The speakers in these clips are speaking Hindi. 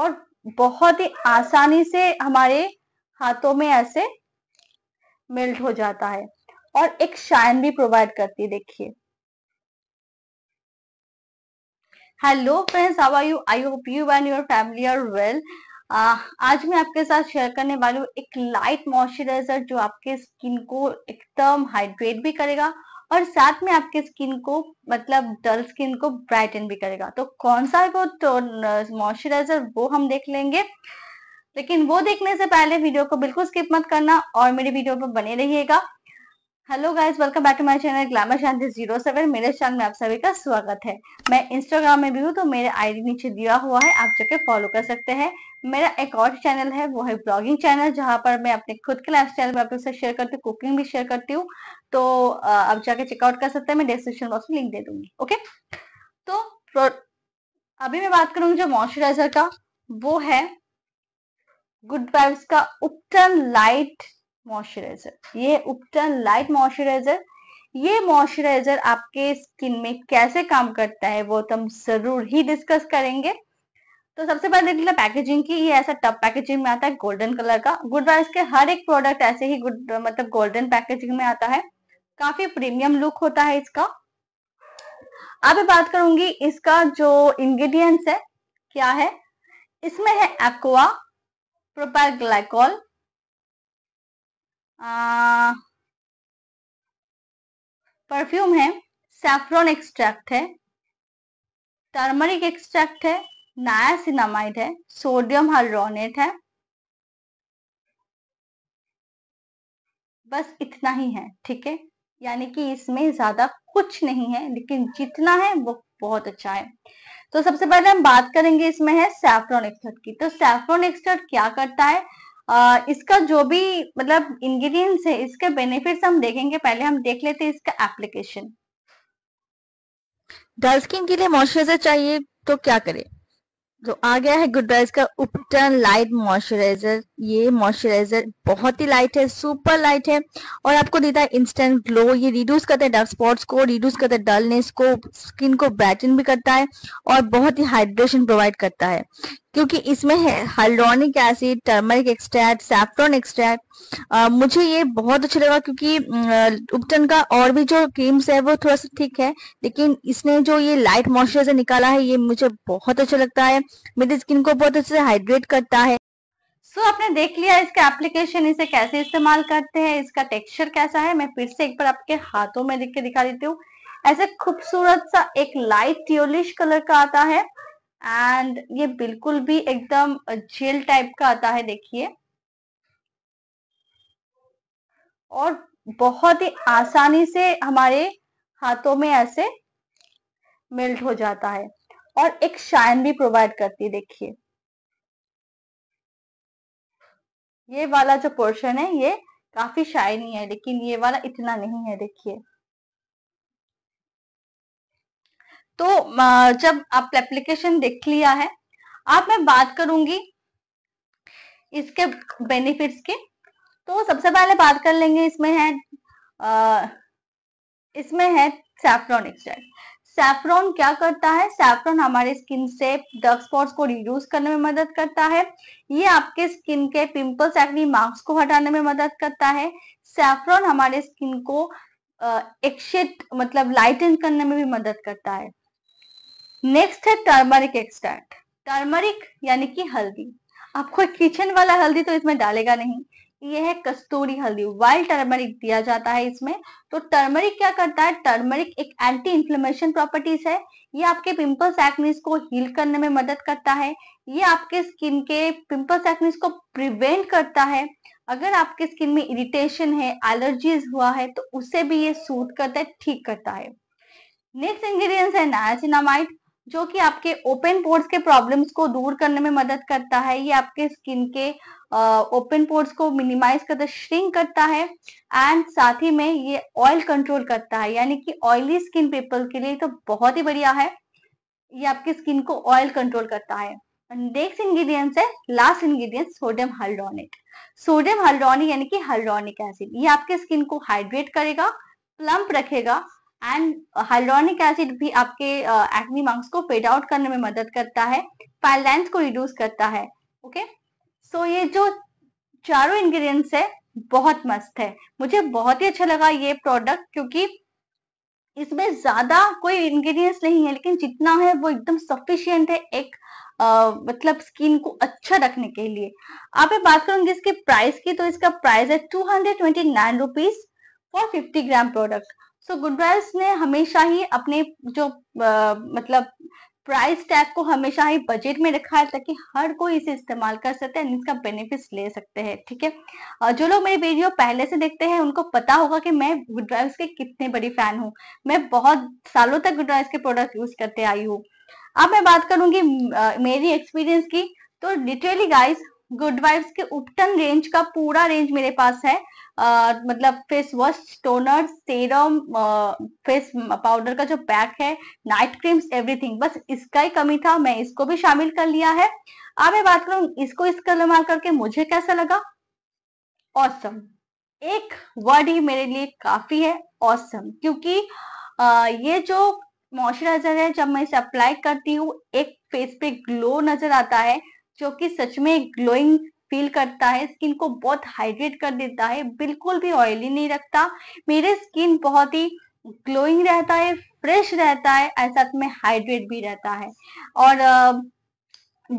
और बहुत ही आसानी से हमारे हाथों में ऐसे मेल्ट हो जाता है और एक शाइन भी प्रोवाइड करती है देखिए hello friends how are you I hope you and your family are well आज मैं आपके साथ शेयर करने वाली हूँ एक लाइट मॉइस्चराइजर जो आपके स्किन को एकदम हाइड्रेट भी करेगा और साथ में आपके स्किन को मतलब डल स्किन को ब्राइटन भी करेगा तो कौन सा वो तो मॉइस्चराइजर वो हम देख लेंगे लेकिन वो देखने से पहले वीडियो को बिल्कुल स्किप मत करना और मेरे वीडियो पर बने रहिएगा hello guys welcome back to my channel glamour Shanti zero seven मेरे चैनल में आप सभी का स्वागत है मैं इंस्टाग्राम में भी हूँ तो मेरे आईडी नीचे दिया हुआ है आप जाके फॉलो कर सकते हैं मेरा एक और चैनल है वो है ब्लॉगिंग चैनल जहाँ पर मैं अपने खुद के लाइफ स्टाइल में आप लोग शेयर करती हूँ कुकिंग भी शेयर करती हूँ तो आप जाके चेकआउट कर सकते हैं मैं डिस्क्रिप्शन बॉक्स में लिंक दे दूंगी ओके तो अभी मैं बात करूंगी जो मॉइस्चराइजर का वो है गुड वाइब्स का उपटन लाइट मॉइस्चराइजर ये उपटन लाइट मॉइस्चराइजर ये मॉइस्चराइजर आपके स्किन में कैसे काम करता है वो तो हम जरूर ही डिस्कस करेंगे तो सबसे पहले देख लो पैकेजिंग की ये ऐसा टप पैकेजिंग में आता है गोल्डन कलर का गुड वाइस के हर एक प्रोडक्ट ऐसे ही गुड मतलब गोल्डन पैकेजिंग में आता है काफी प्रीमियम लुक होता है इसका अब बात करूंगी इसका जो इंग्रेडिएंट्स है क्या है इसमें है एक्वा प्रोपाइल ग्लाइकॉल परफ्यूम है सैफ्रॉन एक्सट्रैक्ट है टर्मरिक एक्सट्रैक्ट है नायासिनामाइड है सोडियम हाइड्रोनेट है बस इतना ही है ठीक है यानी कि इसमें ज्यादा कुछ नहीं है लेकिन जितना है वो बहुत अच्छा है तो सबसे पहले हम बात करेंगे इसमें है सैफ्रॉन एक्सट्रैक्ट की तो सैफ्रॉन एक्सट्रैक्ट क्या करता है इसका जो भी मतलब इंग्रेडिएंट्स है इसके बेनिफिट्स हम देखेंगे पहले हम देख लेते हैं इसका एप्लीकेशन डल स्किन के लिए मॉइस्चराइजर चाहिए तो क्या करें जो आ गया है गुड ड्राइज का उपटन लाइट मॉइस्चराइजर ये मॉइस्चराइजर बहुत ही लाइट है सुपर लाइट है और आपको देता है इंस्टेंट ग्लो ये रिड्यूस करता है डार्क स्पॉट्स को रिड्यूस करता है डलनेस को स्किन को ब्राइटन भी करता है और बहुत ही हाइड्रेशन प्रोवाइड करता है क्योंकि इसमें है hyaluronic acid turmeric extract saffron extract मुझे ये बहुत अच्छा लगा क्योंकि उपटन का और भी जो क्रीम्स है वो थोड़ा सा ठीक है लेकिन इसने जो ये लाइट मॉइस्चराइजर निकाला है ये मुझे बहुत अच्छा लगता है मेरी स्किन को बहुत अच्छे से हाइड्रेट करता है सो so, आपने देख लिया इसका एप्लीकेशन इसे कैसे इस्तेमाल करते हैं इसका टेक्सचर कैसा है मैं फिर से एक बार आपके हाथों में देख के दिखा देती हूँ ऐसे खूबसूरत सा एक लाइट ट्यूलिश कलर का आता है एंड ये बिल्कुल भी एकदम जेल टाइप का आता है देखिए और बहुत ही आसानी से हमारे हाथों में ऐसे मेल्ट हो जाता है और एक शाइन भी प्रोवाइड करती है देखिए ये वाला जो पोर्शन है ये काफी शाइनी है लेकिन ये वाला इतना नहीं है देखिए तो जब आप एप्लीकेशन देख लिया है आप मैं बात करूंगी इसके बेनिफिट्स के तो सबसे पहले बात कर लेंगे इसमें है आ, इसमें है सैफ्रॉन एक्सट्रैक्ट सैफ्रॉन क्या करता है सैफ्रॉन हमारे स्किन से डर्क स्पॉट्स को रिड्यूस करने में मदद करता है ये आपके स्किन के पिंपल्स एक्ने मार्क्स को हटाने में मदद करता है सैफ्रॉन हमारे स्किन को एक्शेट मतलब लाइटन करने में भी मदद करता है नेक्स्ट है टर्मरिक एक्सट्रैक्ट टर्मरिक यानी कि हल्दी आपको किचन वाला हल्दी तो इसमें डालेगा नहीं ये है कस्तूरी हल्दी वाइल्ड टर्मरिक दिया जाता है इसमें तो टर्मरिक क्या करता है टर्मरिक एक एंटी इंफ्लेमेशन प्रॉपर्टीज है ये आपके पिंपल्स एक्निस को हील करने में मदद करता है ये आपके स्किन के पिंपल्स एक्निस को प्रिवेंट करता है अगर आपके स्किन में इरिटेशन है एलर्जीज हुआ है तो उसे भी ये सूट करता है ठीक करता है नेक्स्ट इंग्रेडिएंट्स है नायासिनामाइड जो कि आपके ओपन पोर्ट्स के प्रॉब्लम्स को दूर करने में मदद करता है ये आपके स्किन के ओपन पोर्ट्स को मिनिमाइज करता है श्रिंक करता है एंड साथ ही में ये ऑयल कंट्रोल करता है यानी कि ऑयली स्किन पीपल के लिए तो बहुत ही बढ़िया है ये आपकी स्किन को ऑयल कंट्रोल करता है नेक्स्ट इंग्रेडिएंट्स है last ingredient sodium hyaluronate sodium hyaluronic यानी कि हल्ड्रॉनिक एसिड ये आपके स्किन को हाइड्रेट करेगा प्लम्प रखेगा एंड हाइलोनिक एसिड भी आपके एक्नी मार्क्स को फेड आउट करने में मदद करता है पैलाइंस को रिड्यूस करता है ओके सो ये जो चारों इंग्रेडिएंट्स है बहुत मस्त है मुझे बहुत ही अच्छा लगा ये प्रोडक्ट क्योंकि इसमें ज्यादा कोई इंग्रेडिएंट्स नहीं है लेकिन जितना है वो एकदम सफिशियंट है एक आ, मतलब स्किन को अच्छा रखने के लिए आप बात करूंगी इसके प्राइस की तो इसका प्राइस है two hundred twenty nine rupees for fifty gram product so गुडवेल्स ने हमेशा ही अपने जो आ, मतलब प्राइस टैग को हमेशा ही बजट में रखा है ताकि हर कोई इसे इस्तेमाल कर सकते हैं इसका बेनिफिट्स ले सकते हैं ठीक है जो लोग मेरी वीडियो पहले से देखते हैं उनको पता होगा कि मैं गुड ड्राइव्स के कितने बड़ी फैन हूँ मैं बहुत सालों तक गुड ड्राइव्स के प्रोडक्ट यूज करते आई हूँ अब मैं बात करूंगी मेरी एक्सपीरियंस की तो लिटरली गाइस गुड वाइब्स के उपटन रेंज का पूरा रेंज मेरे पास है आ, मतलब face wash toner serum face powder का जो पैक है नाइट क्रीम्स एवरीथिंग बस इसका ही कमी था मैं इसको भी शामिल कर लिया है अब मैं बात करूं इसको इस्तेमाल करके मुझे कैसा लगा औसम एक वर्ड ही मेरे लिए काफी है औसम क्योंकि आ, ये जो मॉइस्चराइजर है जब मैं इसे अप्लाई करती हूँ एक फेस पे ग्लो नजर आता है जो कि सच में ग्लोइंग फील करता है स्किन को बहुत हाइड्रेट कर देता है बिल्कुल भी ऑयली नहीं रखता मेरे स्किन बहुत ही ग्लोइंग रहता है फ्रेश रहता है साथ में हाइड्रेट भी रहता है और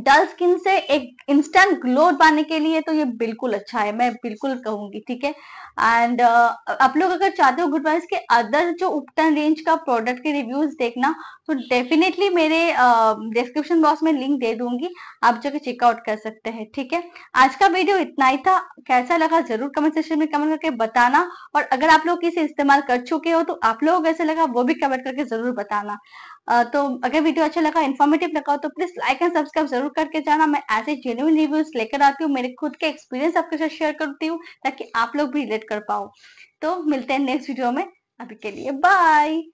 डल स्किन से एक इंस्टेंट ग्लो पाने के लिए तो ये बिल्कुल अच्छा है मैं बिल्कुल कहूंगी ठीक है एंड uh, आप लोग अगर चाहते हो गुड वाइज के अदर जो उपटन रेंज का प्रोडक्ट के रिव्यूज देखना तो डेफिनेटली मेरे डिस्क्रिप्शन uh, बॉक्स में लिंक दे दूंगी आप जाके चेकआउट कर सकते हैं ठीक है आज का वीडियो इतना ही था कैसा लगा जरूर कमेंट सेक्शन में कमेंट करके बताना और अगर आप लोग इसे इस्तेमाल कर चुके हो तो आप लोगों को कैसे लगा वो भी कमेंट करके जरूर बताना तो अगर वीडियो अच्छा लगा इन्फॉर्मेटिव लगा तो प्लीज लाइक एंड सब्सक्राइब जरूर करके जाना मैं ऐसे जेन्यून रिव्यूज लेकर आती हूँ मेरे खुद के एक्सपीरियंस आपके साथ शेयर करती हूँ ताकि आप लोग भी रिलेट कर पाओ तो मिलते हैं नेक्स्ट वीडियो में अभी के लिए बाय